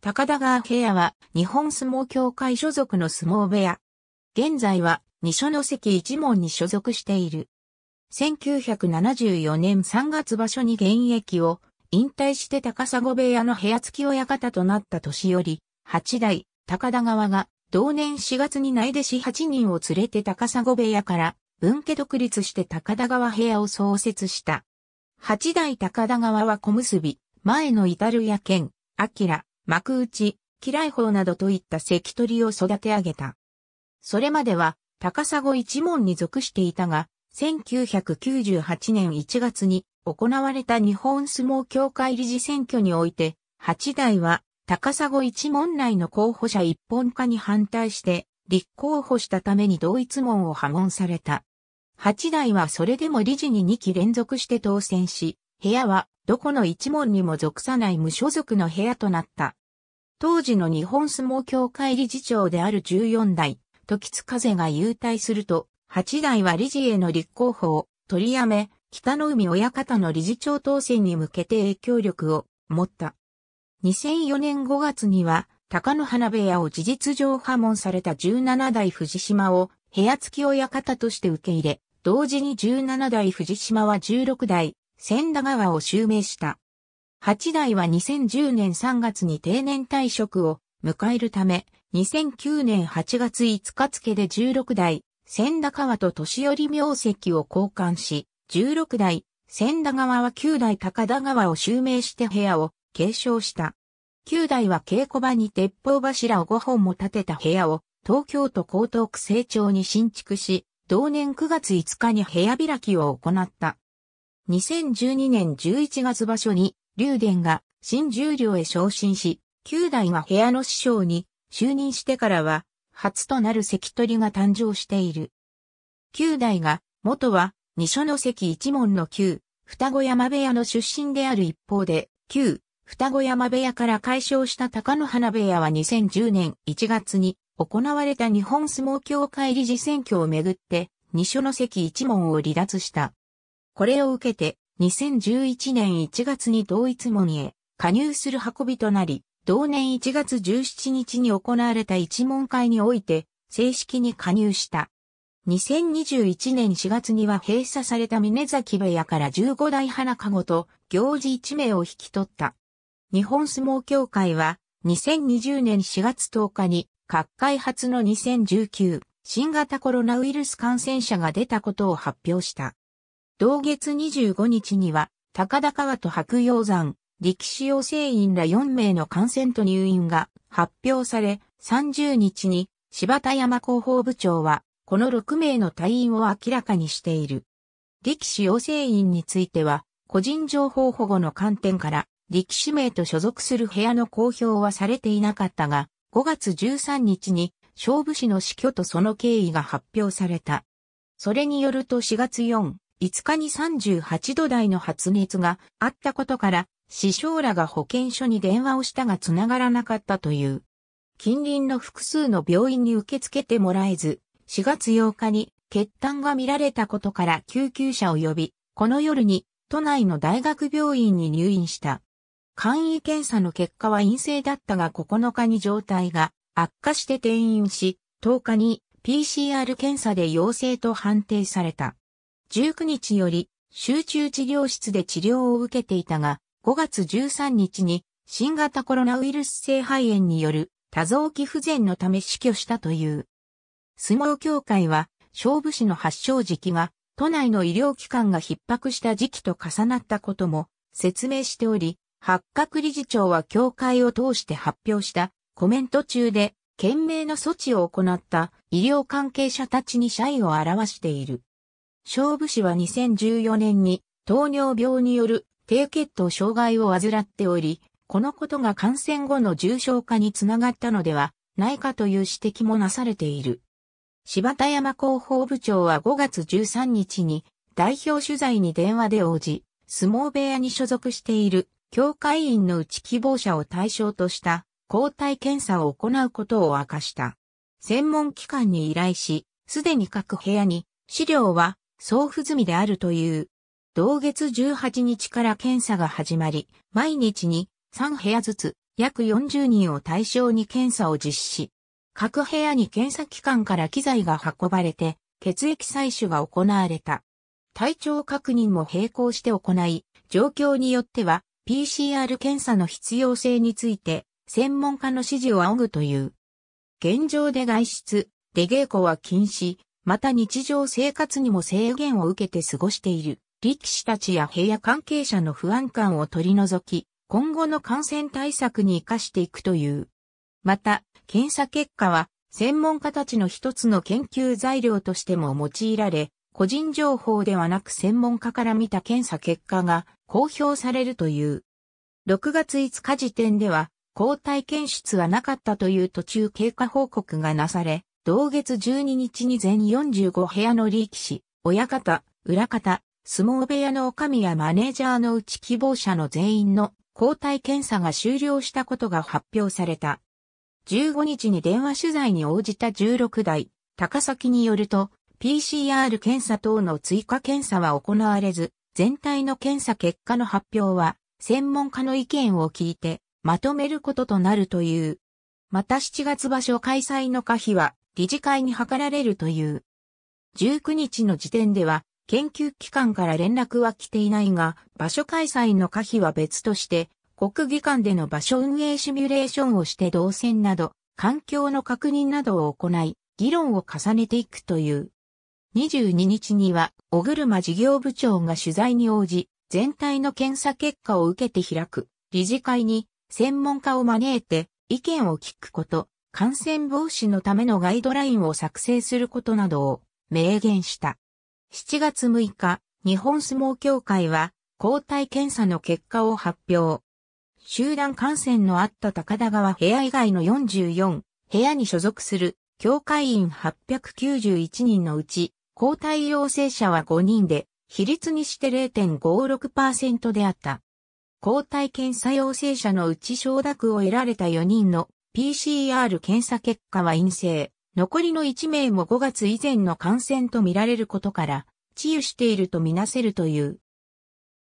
高田川部屋は日本相撲協会所属の相撲部屋。現在は二所の関一門に所属している。1974年3月場所に現役を引退して高砂部屋の部屋付き親方となった年より、八代高田川が同年4月に内弟子8人を連れて高砂部屋から分家独立して高田川部屋を創設した。八代高田川は小結、前の至るルヤ明、幕内、機雷砲などといった関取を育て上げた。それまでは高砂一門に属していたが、1998年1月に行われた日本相撲協会理事選挙において、八代は高砂一門内の候補者一本化に反対して立候補したために同一門を破門された。八代はそれでも理事に2期連続して当選し、部屋はどこの一門にも属さない無所属の部屋となった。当時の日本相撲協会理事長である14代、時津風が優退すると、8代は理事への立候補を取りやめ、北の海親方の理事長当選に向けて影響力を持った。2004年5月には、高野花部屋を事実上破門された17代藤島を部屋付き親方として受け入れ、同時に17代藤島は16代千田川を襲名した。八代は2010年3月に定年退職を迎えるため、2009年8月5日付で16代、千田川と年寄り名跡を交換し、16代、千田川は9代高田川を襲名して部屋を継承した。9代は稽古場に鉄砲柱を5本も建てた部屋を東京都江東区成長に新築し、同年9月5日に部屋開きを行った。2012年11月場所に、竜電が新十両へ昇進し、九代が部屋の師匠に就任してからは、初となる関取が誕生している。九代が、元は、二所の関一門の旧、双子山部屋の出身である一方で、旧、双子山部屋から解消した高野花部屋は2010年1月に行われた日本相撲協会理事選挙をめぐって、二所の関一門を離脱した。これを受けて、2011年1月に同一門へ加入する運びとなり、同年1月17日に行われた一門会において、正式に加入した。2021年4月には閉鎖された峰崎部屋から15代花籠と行事1名を引き取った。日本相撲協会は2020年4月10日に各界初の2019新型コロナウイルス感染者が出たことを発表した。同月25日には、高田川と白鷹山、力士養成員ら4名の感染と入院が発表され、30日に柴田山広報部長は、この6名の退院を明らかにしている。力士養成員については、個人情報保護の観点から、力士名と所属する部屋の公表はされていなかったが、5月13日に、勝負師の死去とその経緯が発表された。それによると4月4、5日に38度台の発熱があったことから、師匠らが保健所に電話をしたが繋がらなかったという。近隣の複数の病院に受け付けてもらえず、4月8日に血痰が見られたことから救急車を呼び、この夜に都内の大学病院に入院した。簡易検査の結果は陰性だったが9日に状態が悪化して転院し、10日に PCR 検査で陽性と判定された。19日より集中治療室で治療を受けていたが、5月13日に新型コロナウイルス性肺炎による多臓器不全のため死去したという。相撲協会は、勝負師の発症時期が都内の医療機関が逼迫した時期と重なったことも説明しており、八角理事長は協会を通して発表したコメント中で、懸命の措置を行った医療関係者たちに謝意を表している。勝負氏は2014年に糖尿病による低血糖障害を患っており、このことが感染後の重症化につながったのではないかという指摘もなされている。柴田山広報部長は5月13日に代表取材に電話で応じ、相撲部屋に所属している協会員のうち希望者を対象とした抗体検査を行うことを明かした。専門機関に依頼し、すでに各部屋に資料は送付済みであるという。同月18日から検査が始まり、毎日に3部屋ずつ約40人を対象に検査を実施。各部屋に検査機関から機材が運ばれて、血液採取が行われた。体調確認も並行して行い、状況によっては PCR 検査の必要性について専門家の指示を仰ぐという。現状で外出、出稽古は禁止、また日常生活にも制限を受けて過ごしている力士たちや部屋関係者の不安感を取り除き、今後の感染対策に活かしていくという。また、検査結果は専門家たちの一つの研究材料としても用いられ、個人情報ではなく専門家から見た検査結果が公表されるという。6月5日時点では、抗体検出はなかったという途中経過報告がなされ、同月12日に全45部屋の力士、親方、裏方、相撲部屋の女将やマネージャーのうち希望者の全員の抗体検査が終了したことが発表された。15日に電話取材に応じた16代、高崎によると、PCR 検査等の追加検査は行われず、全体の検査結果の発表は、専門家の意見を聞いて、まとめることとなるという。また7月場所開催の可否は、理事会に諮られるという。19日の時点では、研究機関から連絡は来ていないが、場所開催の可否は別として、国技館での場所運営シミュレーションをして動線など、環境の確認などを行い、議論を重ねていくという。22日には、小車事業部長が取材に応じ、全体の検査結果を受けて開く、理事会に、専門家を招いて、意見を聞くこと、感染防止のためのガイドラインを作成することなどを明言した。7月6日、日本相撲協会は抗体検査の結果を発表。集団感染のあった高田川部屋以外の44部屋に所属する協会員891人のうち、抗体陽性者は5人で、比率にして0.56%であった。抗体検査陽性者のうち承諾を得られた4人の PCR 検査結果は陰性。残りの1名も5月以前の感染とみられることから、治癒しているとみなせるという。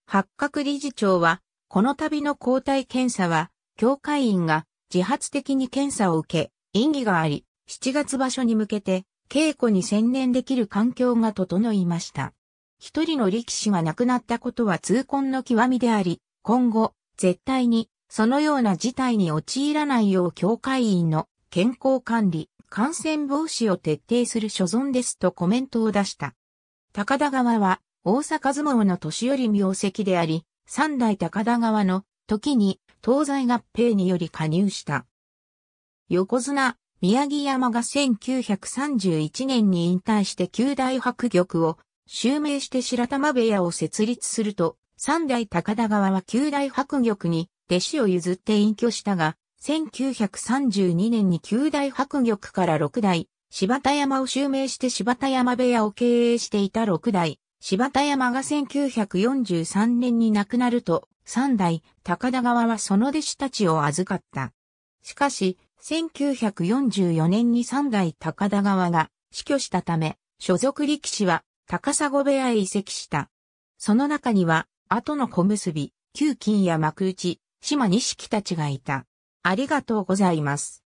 八角理事長は、この度の抗体検査は、教会員が自発的に検査を受け、意義があり、7月場所に向けて、稽古に専念できる環境が整いました。一人の力士が亡くなったことは痛恨の極みであり、今後、絶対にそのような事態に陥らないよう教会員の健康管理、感染防止を徹底する所存ですとコメントを出した。高田川は大阪相撲の年寄り名跡であり、三代高田川の時に東西合併により加入した。横綱、宮城山が1931年に引退して九大白玉を襲名して白玉部屋を設立すると、三代高田川は九大白玉に弟子を譲って隠居したが、1932年に九大白玉から六代、柴田山を襲名して柴田山部屋を経営していた六代、柴田山が1943年に亡くなると、三代、高田川はその弟子たちを預かった。しかし、1944年に三代高田川が死去したため、所属力士は高砂部屋へ移籍した。その中には、後の小結、旧金や幕内、島錦たちがいた。ありがとうございます。